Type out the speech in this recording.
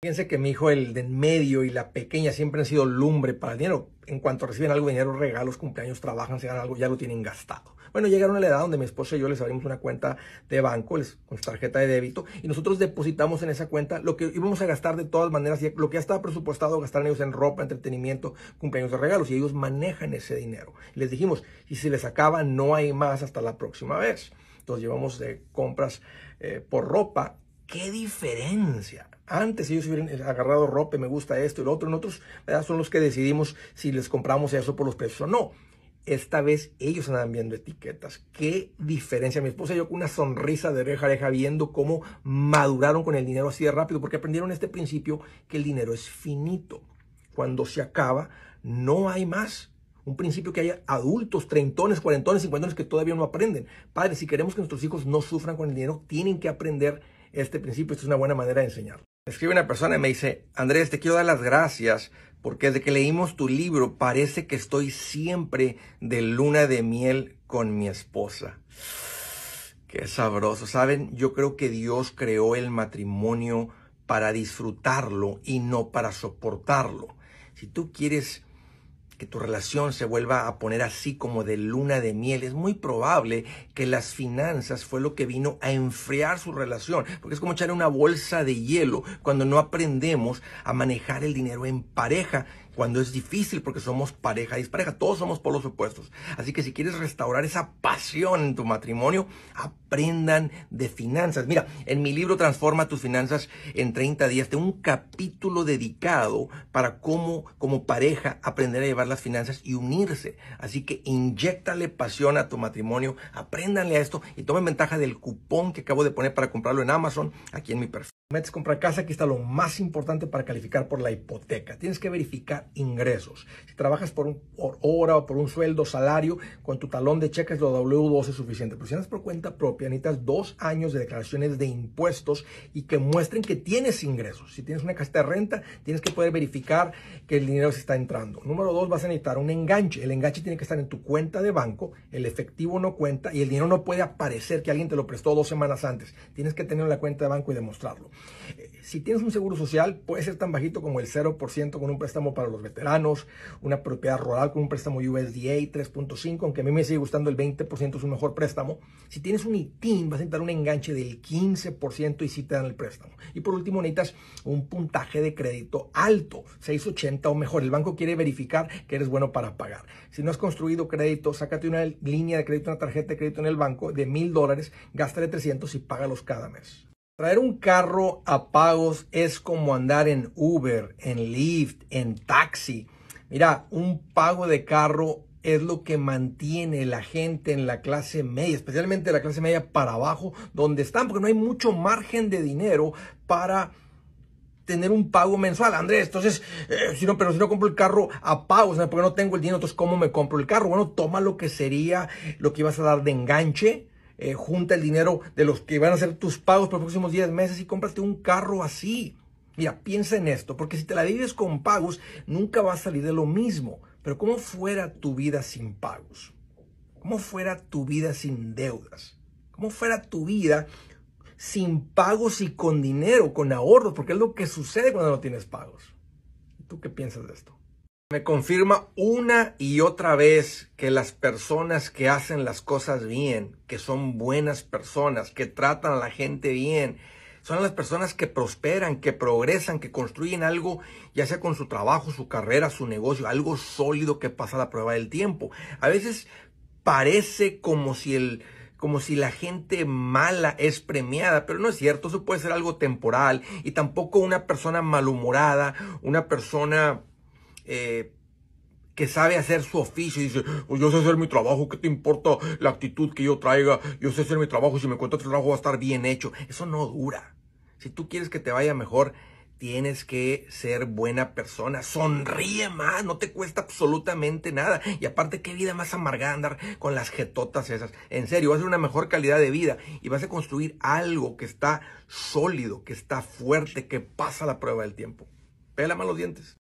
Fíjense que mi hijo, el de medio y la pequeña, siempre han sido lumbre para el dinero. En cuanto reciben algo de dinero, regalos, cumpleaños, trabajan, se dan algo, ya lo tienen gastado. Bueno, llegaron a la edad donde mi esposa y yo les abrimos una cuenta de banco, con tarjeta de débito, y nosotros depositamos en esa cuenta lo que íbamos a gastar de todas maneras, lo que ya estaba presupuestado gastar ellos en ropa, entretenimiento, cumpleaños de regalos, y ellos manejan ese dinero. Les dijimos, y si les acaba, no hay más hasta la próxima vez. Entonces llevamos de compras eh, por ropa qué diferencia. Antes ellos hubieran eh, agarrado ropa, me gusta esto y lo otro. Nosotros ¿verdad? son los que decidimos si les compramos eso por los precios o no. Esta vez ellos andan viendo etiquetas. Qué diferencia. Mi esposa y yo con una sonrisa de oreja a oreja viendo cómo maduraron con el dinero así de rápido porque aprendieron este principio que el dinero es finito. Cuando se acaba, no hay más un principio que haya adultos, treintones, cuarentones, cincuentones que todavía no aprenden. Padres, si queremos que nuestros hijos no sufran con el dinero, tienen que aprender este principio, es una buena manera de enseñar. Escribe una persona y me dice, Andrés, te quiero dar las gracias porque desde que leímos tu libro parece que estoy siempre de luna de miel con mi esposa. Qué sabroso. Saben, yo creo que Dios creó el matrimonio para disfrutarlo y no para soportarlo. Si tú quieres que tu relación se vuelva a poner así como de luna de miel. Es muy probable que las finanzas fue lo que vino a enfriar su relación, porque es como echarle una bolsa de hielo cuando no aprendemos a manejar el dinero en pareja cuando es difícil porque somos pareja y pareja todos somos por los supuestos. Así que si quieres restaurar esa pasión en tu matrimonio, aprendan de finanzas. Mira, en mi libro Transforma tus finanzas en 30 días, tengo un capítulo dedicado para cómo como pareja aprender a llevar las finanzas y unirse. Así que inyectale pasión a tu matrimonio, aprendanle a esto y tomen ventaja del cupón que acabo de poner para comprarlo en Amazon, aquí en mi perfil. Metes compra casa, aquí está lo más importante para calificar por la hipoteca. Tienes que verificar ingresos. Si trabajas por, hora o por un sueldo, salario, con tu talón de cheques, lo W2 es suficiente. Pero si andas por cuenta propia, necesitas dos años de declaraciones de impuestos y que muestren que tienes ingresos. Si tienes una casa de renta, tienes que poder verificar que el dinero se está entrando. Número dos, vas a necesitar un enganche. El enganche tiene que estar en tu cuenta de banco, el efectivo no cuenta y el dinero no puede aparecer que alguien te lo prestó dos semanas antes. Tienes que tener la cuenta de banco y demostrarlo. Eh, si tienes un seguro social, puede ser tan bajito como el 0% con un préstamo para los veteranos, una propiedad rural con un préstamo USDA 3.5, aunque a mí me sigue gustando el 20% es un mejor préstamo. Si tienes un ITIN, vas a necesitar un enganche del 15% y si te dan el préstamo. Y por último, necesitas un puntaje de crédito alto, 680 o mejor. El banco quiere verificar que eres bueno para pagar. Si no has construido crédito, sácate una línea de crédito, una tarjeta de crédito en el banco de mil dólares, gástale 300 y págalos cada mes. Traer un carro a pagos es como andar en Uber, en Lyft, en taxi. Mira, un pago de carro es lo que mantiene la gente en la clase media, especialmente la clase media para abajo, donde están, porque no hay mucho margen de dinero para tener un pago mensual. Andrés, entonces, eh, si no, pero si no compro el carro a pagos, porque no tengo el dinero, entonces, ¿cómo me compro el carro? Bueno, toma lo que sería lo que ibas a dar de enganche eh, junta el dinero de los que van a ser tus pagos por los próximos 10 meses y cómprate un carro así. Mira, piensa en esto, porque si te la vives con pagos, nunca va a salir de lo mismo. Pero ¿cómo fuera tu vida sin pagos? ¿Cómo fuera tu vida sin deudas? ¿Cómo fuera tu vida sin pagos y con dinero, con ahorros? Porque es lo que sucede cuando no tienes pagos. ¿Tú qué piensas de esto? Me confirma una y otra vez que las personas que hacen las cosas bien, que son buenas personas, que tratan a la gente bien, son las personas que prosperan, que progresan, que construyen algo, ya sea con su trabajo, su carrera, su negocio, algo sólido que pasa la prueba del tiempo. A veces parece como si el, como si la gente mala es premiada, pero no es cierto, eso puede ser algo temporal y tampoco una persona malhumorada, una persona eh, que sabe hacer su oficio y dice, pues yo sé hacer mi trabajo, ¿qué te importa la actitud que yo traiga? Yo sé hacer mi trabajo, si me encuentro el trabajo va a estar bien hecho. Eso no dura. Si tú quieres que te vaya mejor, tienes que ser buena persona. Sonríe más, no te cuesta absolutamente nada. Y aparte, qué vida más amargada andar con las jetotas esas. En serio, vas a ser una mejor calidad de vida y vas a construir algo que está sólido, que está fuerte, que pasa la prueba del tiempo. Pela los dientes.